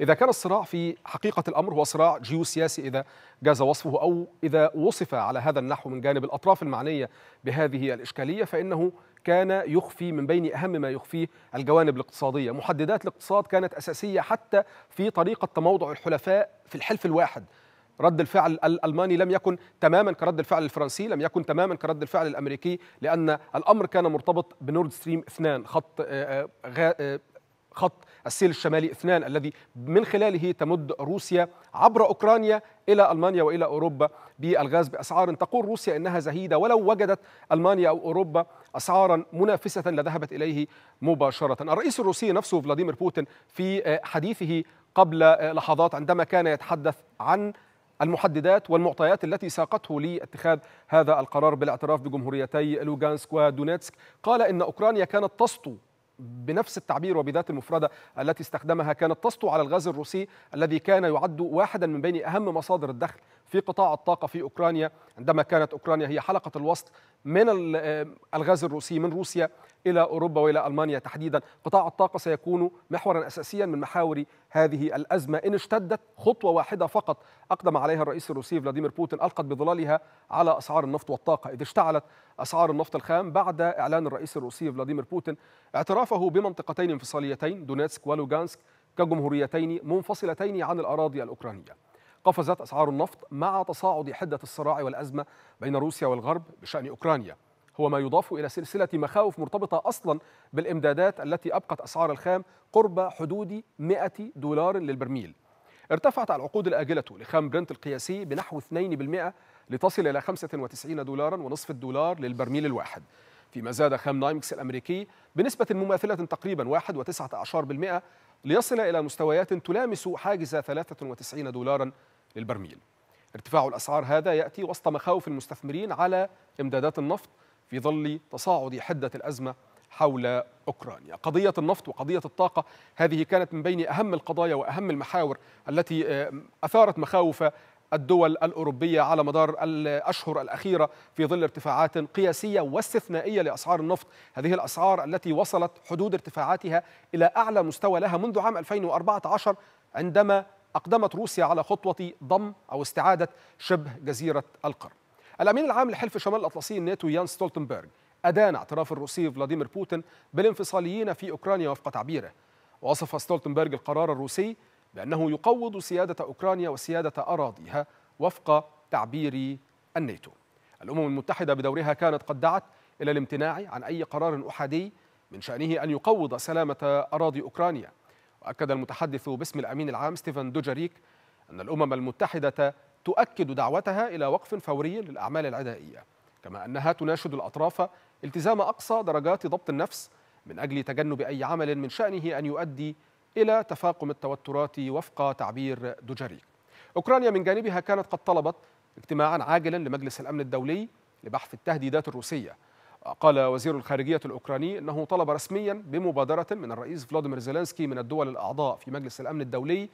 إذا كان الصراع في حقيقة الأمر هو صراع جيوسياسي إذا جاز وصفه أو إذا وصف على هذا النحو من جانب الأطراف المعنية بهذه الإشكالية فإنه كان يخفي من بين أهم ما يخفيه الجوانب الاقتصادية محددات الاقتصاد كانت أساسية حتى في طريقة تموضع الحلفاء في الحلف الواحد رد الفعل الالماني لم يكن تماما كرد الفعل الفرنسي، لم يكن تماما كرد الفعل الامريكي لان الامر كان مرتبط بنورد ستريم 2 خط آه، آه، آه، خط السيل الشمالي اثنان الذي من خلاله تمد روسيا عبر أوكرانيا إلى ألمانيا وإلى أوروبا بالغاز بأسعار تقول روسيا إنها زهيدة ولو وجدت ألمانيا أو أوروبا أسعارا منافسة لذهبت إليه مباشرة الرئيس الروسي نفسه فلاديمير بوتين في آه، حديثه قبل آه، لحظات عندما كان يتحدث عن المحددات والمعطيات التي ساقته لاتخاذ هذا القرار بالاعتراف بجمهوريتي لوغانسك ودونيتسك قال إن أوكرانيا كانت تسطو بنفس التعبير وبذات المفردة التي استخدمها كانت تسطو على الغاز الروسي الذي كان يعد واحدا من بين أهم مصادر الدخل في قطاع الطاقة في أوكرانيا عندما كانت أوكرانيا هي حلقة الوصل من آه، الغاز الروسي من روسيا إلى أوروبا وإلى ألمانيا تحديدا قطاع الطاقة سيكون محورا أساسيا من محاور هذه الأزمة إن اشتدت خطوة واحدة فقط أقدم عليها الرئيس الروسي فلاديمير بوتين ألقت بظلالها على أسعار النفط والطاقة إذ اشتعلت أسعار النفط الخام بعد إعلان الرئيس الروسي فلاديمير بوتين اعترافه بمنطقتين انفصاليتين دونيتسك ولوغانسك كجمهوريتين منفصلتين عن الأراضي الأوكرانية قفزت أسعار النفط مع تصاعد حدة الصراع والأزمة بين روسيا والغرب بشأن أوكرانيا هو ما يضاف إلى سلسلة مخاوف مرتبطة أصلا بالإمدادات التي أبقت أسعار الخام قرب حدود 100 دولار للبرميل ارتفعت العقود الآجلة لخام برنت القياسي بنحو 2% لتصل إلى 95 دولارا ونصف الدولار للبرميل الواحد فيما زاد خام نايمكس الأمريكي بنسبة مماثلة تقريبا 1.9% ليصل إلى مستويات تلامس حاجز 93 دولارا للبرميل ارتفاع الأسعار هذا يأتي وسط مخاوف المستثمرين على إمدادات النفط في ظل تصاعد حدة الأزمة حول أوكرانيا قضية النفط وقضية الطاقة هذه كانت من بين أهم القضايا وأهم المحاور التي آه، أثارت مخاوف الدول الأوروبية على مدار الأشهر الأخيرة في ظل ارتفاعات قياسية واستثنائية لأسعار النفط هذه الأسعار التي وصلت حدود ارتفاعاتها إلى أعلى مستوى لها منذ عام 2014 عندما أقدمت روسيا على خطوة ضم أو استعادة شبه جزيرة القرم الأمين العام لحلف شمال الأطلسي الناتو يان ستولتنبرغ أدان اعتراف الروسي فلاديمير بوتين بالانفصاليين في أوكرانيا وفق تعبيره وصف ستولتنبرغ القرار الروسي بأنه يقوض سيادة أوكرانيا وسيادة أراضيها وفق تعبير الناتو الأمم المتحدة بدورها كانت قد دعت إلى الامتناع عن أي قرار أحادي من شأنه أن يقوض سلامة أراضي أوكرانيا وأكد المتحدث باسم الأمين العام ستيفن دوجاريك أن الأمم المتحدة تؤكد دعوتها إلى وقف فوري للأعمال العدائية كما أنها تناشد الأطراف التزام أقصى درجات ضبط النفس من أجل تجنب أي عمل من شأنه أن يؤدي إلى تفاقم التوترات وفق تعبير دوجاريك أوكرانيا من جانبها كانت قد طلبت اجتماعا عاجلا لمجلس الأمن الدولي لبحث التهديدات الروسية قال وزير الخارجية الأوكراني أنه طلب رسميا بمبادرة من الرئيس فلاديمير زيلينسكي من الدول الأعضاء في مجلس الأمن الدولي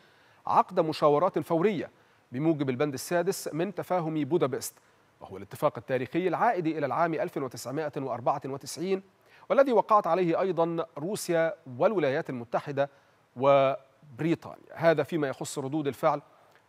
عقد مشاورات فورية بموجب البند السادس من تفاهم بودابست وهو الاتفاق التاريخي العائد إلى العام 1994 والذي وقعت عليه أيضا روسيا والولايات المتحدة وبريطانيا هذا فيما يخص ردود الفعل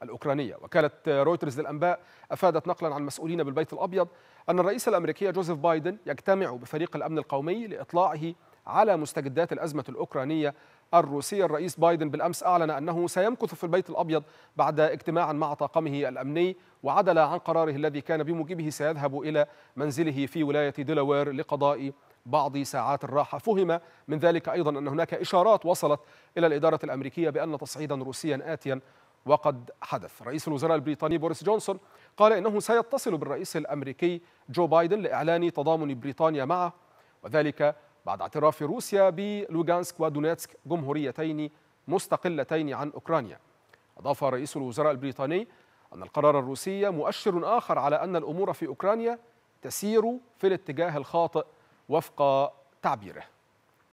الأوكرانية وكالة رويترز للأنباء أفادت نقلا عن مسؤولين بالبيت الأبيض أن الرئيس الأمريكي جوزيف بايدن يجتمع بفريق الأمن القومي لإطلاعه على مستجدات الأزمة الأوكرانية الروسية الرئيس بايدن بالأمس أعلن أنه سيمكث في البيت الأبيض بعد اجتماع مع طاقمه الأمني وعدل عن قراره الذي كان بموجبه سيذهب إلى منزله في ولاية ديلاوير لقضاء بعض ساعات الراحة فهم من ذلك أيضا أن هناك إشارات وصلت إلى الإدارة الأمريكية بأن تصعيدا روسيا آتيا وقد حدث رئيس الوزراء البريطاني بوريس جونسون قال إنه سيتصل بالرئيس الأمريكي جو بايدن لإعلان تضامن بريطانيا معه وذلك بعد اعتراف روسيا بلوغانسك ودونيتسك جمهوريتين مستقلتين عن أوكرانيا أضاف رئيس الوزراء البريطاني أن القرار الروسي مؤشر آخر على أن الأمور في أوكرانيا تسير في الاتجاه الخاطئ وفق تعبيره